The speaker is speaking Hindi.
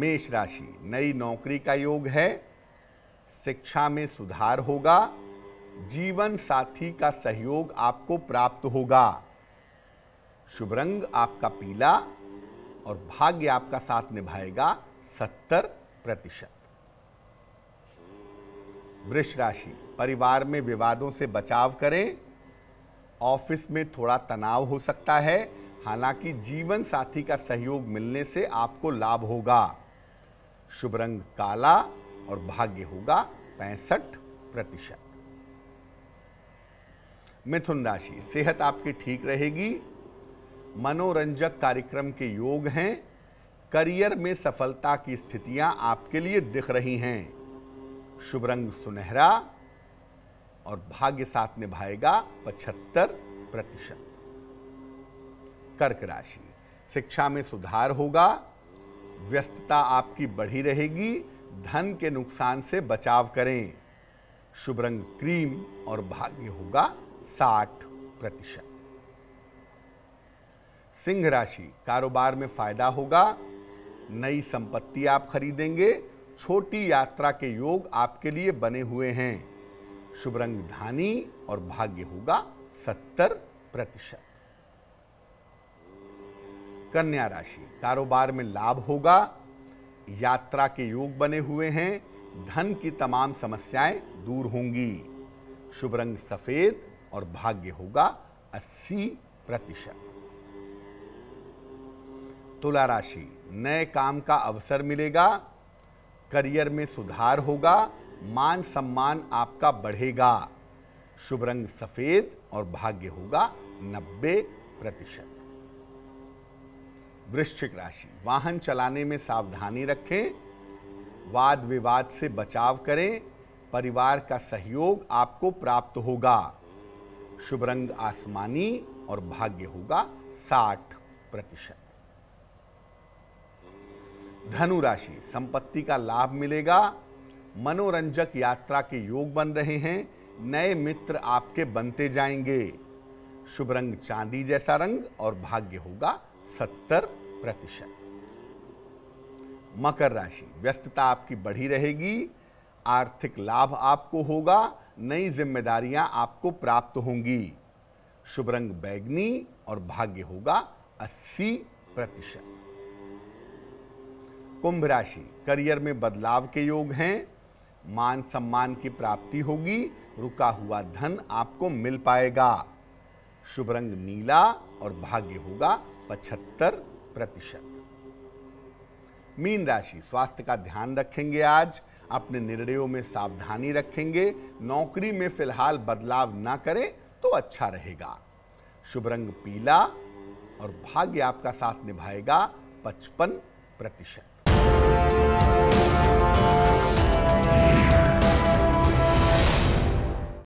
मेष राशि नई नौकरी का योग है शिक्षा में सुधार होगा जीवन साथी का सहयोग आपको प्राप्त होगा शुभ रंग आपका पीला और भाग्य आपका साथ निभाएगा सत्तर प्रतिशत वृष राशि परिवार में विवादों से बचाव करें ऑफिस में थोड़ा तनाव हो सकता है हालांकि जीवन साथी का सहयोग मिलने से आपको लाभ होगा शुभ रंग काला और भाग्य होगा पैंसठ प्रतिशत मिथुन राशि सेहत आपकी ठीक रहेगी मनोरंजक कार्यक्रम के योग हैं करियर में सफलता की स्थितियां आपके लिए दिख रही हैं शुभ रंग सुनहरा और भाग्य साथ निभाएगा पचहत्तर प्रतिशत कर्क राशि शिक्षा में सुधार होगा व्यस्तता आपकी बढ़ी रहेगी धन के नुकसान से बचाव करें शुभ रंग क्रीम और भाग्य होगा साठ प्रतिशत सिंह राशि कारोबार में फायदा होगा नई संपत्ति आप खरीदेंगे छोटी यात्रा के योग आपके लिए बने हुए हैं शुभ रंग धानी और भाग्य होगा सत्तर प्रतिशत कन्या राशि कारोबार में लाभ होगा यात्रा के योग बने हुए हैं धन की तमाम समस्याएं दूर होंगी शुभ रंग सफेद और भाग्य होगा 80 प्रतिशत तुला राशि नए काम का अवसर मिलेगा करियर में सुधार होगा मान सम्मान आपका बढ़ेगा शुभ रंग सफेद और भाग्य होगा 90 प्रतिशत वृश्चिक राशि वाहन चलाने में सावधानी रखें वाद विवाद से बचाव करें परिवार का सहयोग आपको प्राप्त होगा शुभ रंग आसमानी और भाग्य होगा 60 प्रतिशत धनु राशि संपत्ति का लाभ मिलेगा मनोरंजक यात्रा के योग बन रहे हैं नए मित्र आपके बनते जाएंगे शुभ रंग चांदी जैसा रंग और भाग्य होगा सत्तर प्रतिशत मकर राशि व्यस्तता आपकी बढ़ी रहेगी आर्थिक लाभ आपको होगा नई जिम्मेदारियां आपको प्राप्त होंगी शुभ रंग बैगनी और भाग्य होगा 80 प्रतिशत कुंभ राशि करियर में बदलाव के योग हैं मान सम्मान की प्राप्ति होगी रुका हुआ धन आपको मिल पाएगा शुभ रंग नीला और भाग्य होगा पचहत्तर प्रतिशत मीन राशि स्वास्थ्य का ध्यान रखेंगे आज अपने निर्णयों में सावधानी रखेंगे नौकरी में फिलहाल बदलाव ना करें तो अच्छा रहेगा शुभ रंग पीला और भाग्य आपका साथ निभाएगा पचपन प्रतिशत